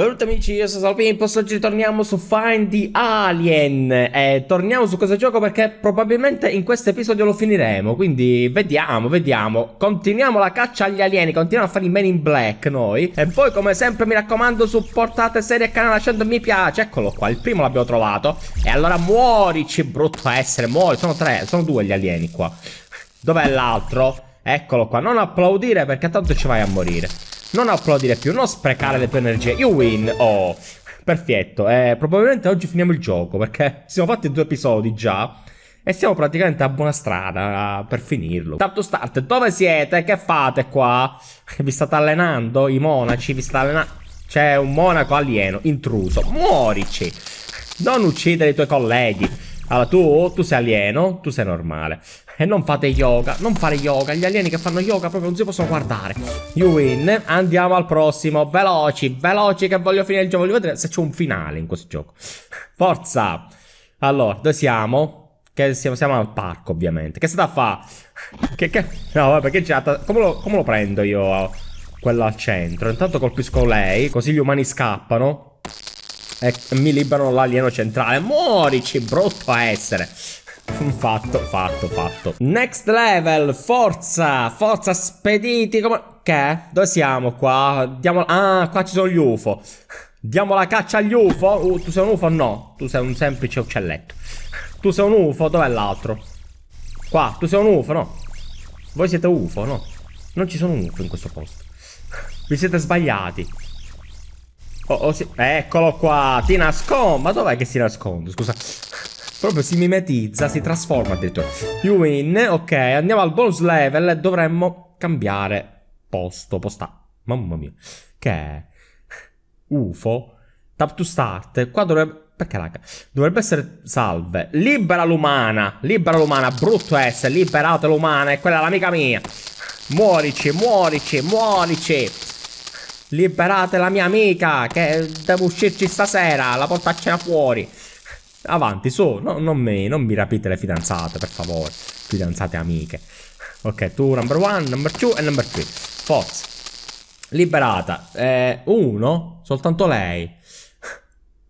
Benvenuti amici, io sono Salpin, oggi torniamo su Find the Alien E eh, Torniamo su questo gioco perché probabilmente in questo episodio lo finiremo Quindi vediamo, vediamo Continuiamo la caccia agli alieni, continuiamo a fare i Men in Black noi E voi come sempre mi raccomando supportate serie e canale lasciando mi piace Eccolo qua, il primo l'abbiamo trovato E allora muorici brutto essere, muori Sono tre, sono due gli alieni qua Dov'è l'altro? Eccolo qua, non applaudire perché tanto ci vai a morire non applaudire più, non sprecare le tue energie. You win. Oh, perfetto. Eh, probabilmente oggi finiamo il gioco perché siamo fatti due episodi già. E siamo praticamente a buona strada per finirlo. Tap to start, dove siete? Che fate qua? Vi state allenando? I monaci vi state allenando? C'è un monaco alieno, intruso. Muorici! Non uccidere i tuoi colleghi. Allora, tu, tu sei alieno, tu sei normale. E non fate yoga, non fare yoga. Gli alieni che fanno yoga proprio non si possono guardare. You win. Andiamo al prossimo. Veloci, veloci che voglio finire il gioco. Voglio vedere se c'è un finale in questo gioco. Forza. Allora, dove siamo? Che siamo, siamo al parco, ovviamente. Che sta a fa? Che, che... No, vabbè, che c'è? Come lo, come lo prendo io? Quello al centro. Intanto colpisco lei, così gli umani scappano. E eh, mi liberano l'alieno centrale. Morici, brutto essere. Fatto, fatto, fatto. Next level, forza, forza, spediti. Come... Che? Dove siamo qua? Diamo... Ah, qua ci sono gli UFO. Diamo la caccia agli UFO? Uh, tu sei un UFO? No, tu sei un semplice uccelletto. Tu sei un UFO? Dov'è l'altro? Qua, tu sei un UFO? No. Voi siete UFO? No. Non ci sono UFO in questo posto. Vi siete sbagliati. Oh, oh, sì. Eccolo qua, ti nascondo. Ma dov'è che si nasconde? Scusa. Proprio si mimetizza, si trasforma addirittura. You win. Ok, andiamo al bonus level. Dovremmo cambiare posto, posta. Mamma mia. Che è? UFO. Tap to start. Qua dovrebbe... Perché raga? Dovrebbe essere salve. Libera l'umana. Libera l'umana. Brutto essere. Liberate l'umana. E quella è l'amica mia. Muorici, muorici, muorici. Liberate la mia amica che devo uscirci stasera, la porto a fuori. Avanti, su, no, non, mi, non, mi, rapite le fidanzate, per favore. Fidanzate amiche. Ok, tu number one, number two e number three. Forza. Liberata. Eh, uno, soltanto lei.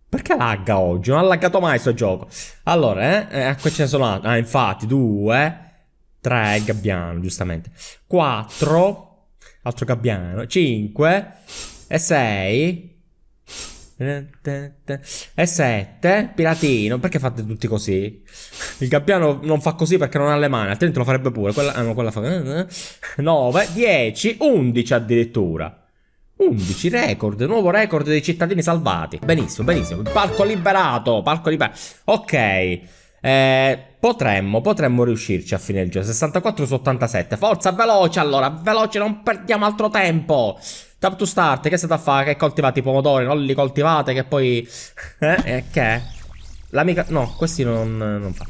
Perché lagga oggi? Non ha laggato mai sto gioco. Allora, eh, eh ce ne sono altri. Ah, infatti, due, tre, gabbiano, giustamente. Quattro. Altro gabbiano. 5 e 6 e 7 Piratino Perché fate tutti così? Il gabbiano non fa così perché non ha le mani Altrimenti lo farebbe pure Quella, ah, no, quella fa 9, 10, 11 addirittura 11 record, nuovo record dei cittadini salvati Benissimo, benissimo Palco liberato, palco liberato Ok eh, potremmo, potremmo riuscirci a fine il giro. 64 su 87. Forza, veloce allora, veloce, non perdiamo altro tempo. Tap to start, che state a fare? Che coltivate i pomodori? Non li coltivate, che poi... Eh, eh, che? L'amica... No, questi non, non fa.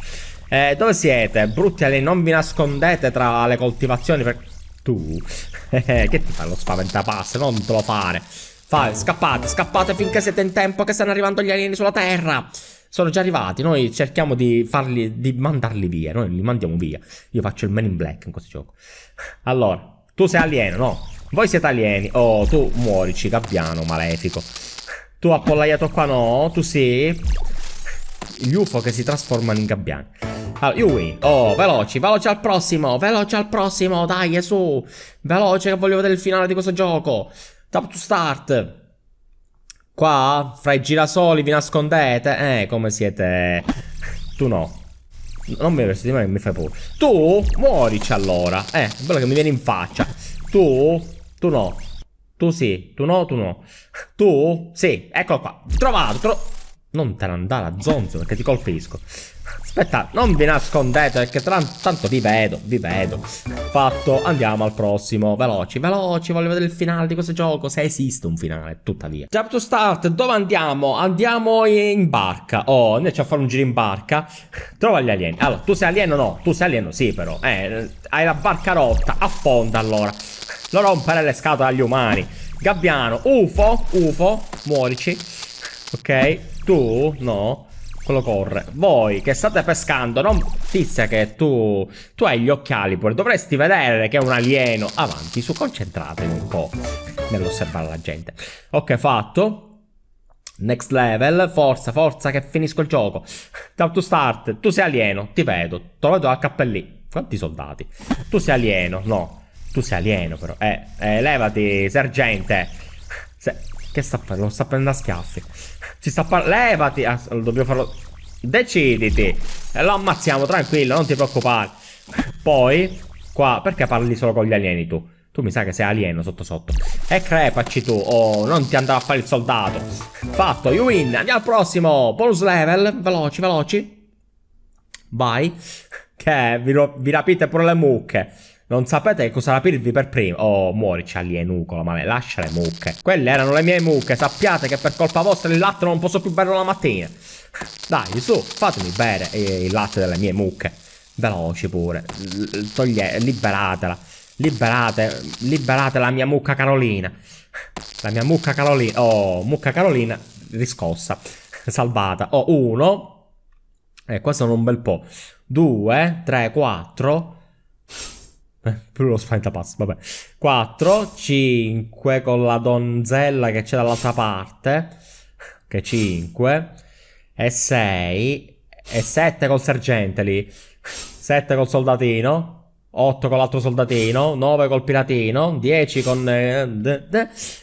Eh, dove siete? Brutti alieni, non vi nascondete tra le coltivazioni per... Tu? Eh, che ti fa lo spaventapasse? Non te lo fare. Fai, scappate, scappate finché siete in tempo che stanno arrivando gli alieni sulla Terra sono già arrivati, noi cerchiamo di farli, di mandarli via, noi li mandiamo via. Io faccio il man in black in questo gioco. Allora, tu sei alieno, no? Voi siete alieni. Oh, tu muorici, gabbiano, malefico. Tu appollaiato qua, no? Tu sei... Gli UFO che si trasformano in gabbiani. Allora, io win. Oh, veloci, veloci al prossimo, veloci al prossimo, dai, su. Veloce che voglio vedere il finale di questo gioco. Top to start. Qua, fra i girasoli, vi nascondete? Eh, come siete... Tu no. Non mi versi di me, mi fai paura. Tu, muorici allora. Eh, è bello che mi viene in faccia. Tu, tu no. Tu sì, tu no, tu no. Tu, sì, eccolo qua. Trovato, trovato. Non te ne andare zonzo perché ti colpisco. Aspetta, non vi nascondete perché tanto vi vedo, vi vedo. Fatto, andiamo al prossimo. Veloci, veloci, voglio vedere il finale di questo gioco, se esiste un finale, tuttavia. Jump to start, dove andiamo? Andiamo in barca. Oh, andiamoci a fare un giro in barca. Trova gli alieni. Allora, tu sei alieno o no? Tu sei alieno sì però. Eh, hai la barca rotta, affonda allora. Non rompere le scatole agli umani. Gabbiano, UFO, UFO, muorici. Ok, tu, no, quello corre. Voi che state pescando, non tizia che tu... Tu hai gli occhiali pure, dovresti vedere che è un alieno. Avanti, su, concentratevi un po' nell'osservare la gente. Ok, fatto. Next level, forza, forza che finisco il gioco. Down to start, tu sei alieno, ti vedo, te lo vedo a cappellì. Quanti soldati? Tu sei alieno, no. Tu sei alieno però. Eh, eh levati, sergente. Se che sta facendo? Non sta prendendo a schiaffi. Ci sta par... Levati! Ah, dobbiamo farlo... Deciditi! E eh, lo ammazziamo, tranquillo, non ti preoccupare. Poi, qua... Perché parli solo con gli alieni tu? Tu mi sa che sei alieno sotto sotto. E crepaci tu, oh, non ti andrà a fare il soldato. Fatto, you win. Andiamo al prossimo. Bonus level, veloci, veloci. Vai. Che vi, vi rapite pure le mucche. Non sapete cosa rapirvi per primo. Oh, muorici alienucolo, ma lascia le mucche. Quelle erano le mie mucche. Sappiate che per colpa vostra il latte non posso più berlo la mattina. Dai, su, fatemi bere eh, il latte delle mie mucche. Veloci pure. Toglie, liberatela. Liberate, liberate la mia mucca Carolina. La mia mucca Carolina. Oh, mucca Carolina riscossa. Salvata. Oh, uno. E eh, qua sono un bel po'. Due, tre, quattro. Eh, Più lo spaventapasso, vabbè. 4, 5 con la donzella che c'è dall'altra parte. Che 5. E 6. E 7 col sergente lì. 7 col soldatino. 8 con l'altro soldatino, 9 col piratino, 10 con... Eh,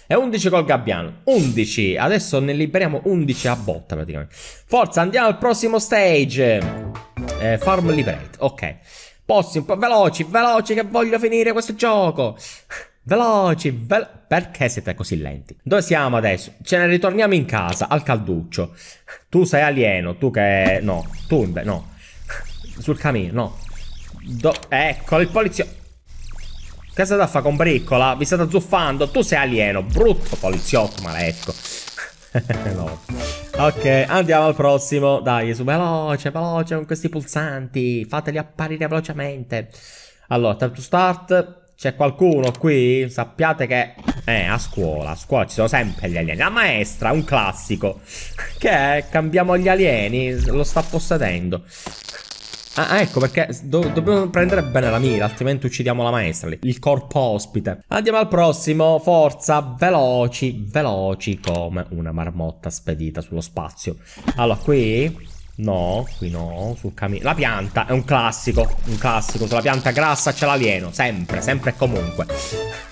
e 11 col gabbiano. 11. Adesso ne liberiamo 11 a botta praticamente. Forza, andiamo al prossimo stage. Eh, farm Liberate, ok. Possi un po' veloci, veloci che voglio finire questo gioco. Veloci, veloci. Perché siete così lenti? Dove siamo adesso? Ce ne ritorniamo in casa, al calduccio. Tu sei alieno, tu che... No, tu no. Sul camino, no. Do... Ecco, il poliziotto. Che state a fare con briccola? Vi state azzuffando? Tu sei alieno, brutto poliziotto malefico. no. Ok, andiamo al prossimo. Dai, su veloce, veloce con questi pulsanti. Fateli apparire velocemente. Allora, tap to start. C'è qualcuno qui? Sappiate che... Eh, a scuola, a scuola ci sono sempre gli alieni. La maestra, un classico. Che è? Cambiamo gli alieni, lo sta possedendo. Ah, ah, ecco perché do dobbiamo prendere bene la mira, altrimenti uccidiamo la maestra lì. Il corpo ospite. Andiamo al prossimo, forza, veloci, veloci come una marmotta spedita sullo spazio. Allora, qui... No, qui no, sul camino. La pianta è un classico, un classico. Sulla pianta grassa c'è l'alieno, sempre, sempre e comunque.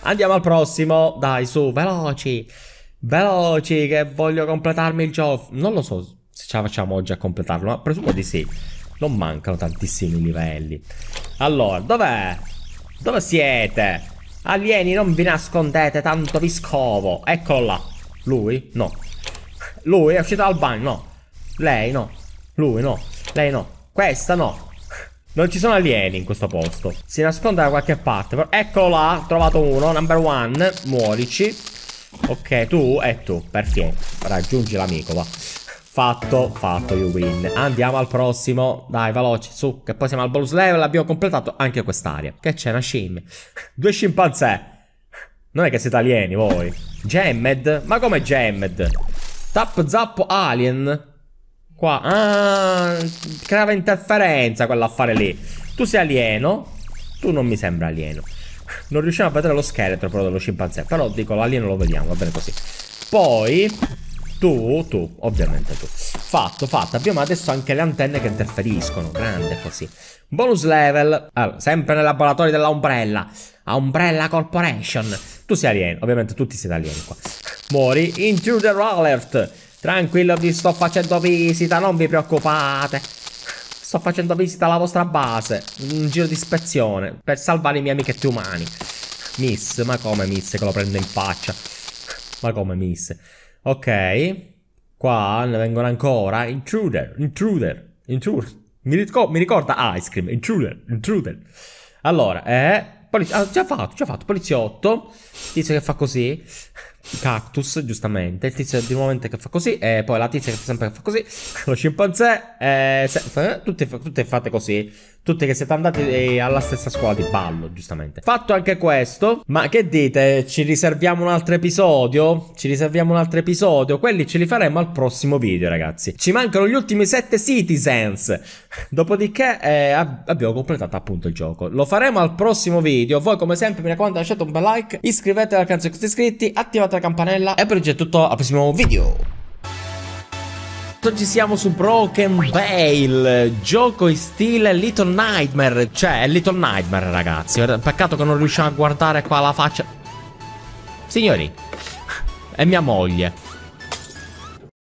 Andiamo al prossimo, dai, su, veloci. Veloci, che voglio completarmi il gioco. Non lo so se ce la facciamo oggi a completarlo, ma presumo di sì. Non mancano tantissimi livelli. Allora, dov'è? Dove siete? Alieni, non vi nascondete, tanto vi scovo. Eccolo là. Lui? No. Lui è uscito dal bagno? No. Lei? No. Lui? No. Lei? No. Questa? No. Non ci sono alieni in questo posto. Si nasconde da qualche parte. Eccolo là, trovato uno. Number one, muorici. Ok, tu e tu. Perfetto. Raggiungi l'amico, va. Fatto, fatto, you win. Andiamo al prossimo. Dai, veloci, su, che poi siamo al bonus level. Abbiamo completato anche quest'area. Che c'è una scimmia. Due scimpanzé. Non è che siete alieni voi. Gemmed? Ma come Gemmed? Tap zappo alien? Qua. Ah, creava interferenza quell'affare lì. Tu sei alieno? Tu non mi sembra alieno. Non riusciamo a vedere lo scheletro però dello scimpanzé. Però dico l'alieno lo vediamo, va bene così. Poi... Tu, tu, ovviamente tu. Fatto, fatto. Abbiamo adesso anche le antenne che interferiscono. Grande così. Bonus level. Allora, sempre nel laboratorio della Umbrella. Umbrella Corporation. Tu sei alieno. Ovviamente tutti siete alieni qua. Muori. Intruder alert. Tranquillo, vi sto facendo visita. Non vi preoccupate. Sto facendo visita alla vostra base. Un giro di ispezione. Per salvare i miei amichetti umani. Miss, ma come miss che lo prendo in faccia? Ma come miss? Ok. Qua ne vengono ancora. Intruder, intruder, intruder. Mi, ricorda, mi ricorda Ice Cream, intruder, intruder. Allora, eh... Poliz- ah, già fatto, già fatto. Poliziotto. dice che fa così. Cactus, giustamente. Il tizio di nuovo che fa così, e poi la tizia che sempre fa così. Lo scimpanzé, e se, tutte, eh, tutte fate così. Tutte che siete andati alla stessa scuola di ballo, giustamente. Fatto anche questo, ma che dite? Ci riserviamo un altro episodio? Ci riserviamo un altro episodio? Quelli ce li faremo al prossimo video, ragazzi. Ci mancano gli ultimi sette citizens. Dopodiché eh, abbiamo completato appunto il gioco. Lo faremo al prossimo video. Voi, come sempre, mi raccomando, lasciate un bel like, iscrivetevi al canale se siete iscritti, attivate la campanella e per oggi è tutto, al prossimo video! Oggi siamo su Broken Veil, gioco in stile Little Nightmare, cioè Little Nightmare ragazzi, peccato che non riusciamo a guardare qua la faccia. Signori, è mia moglie.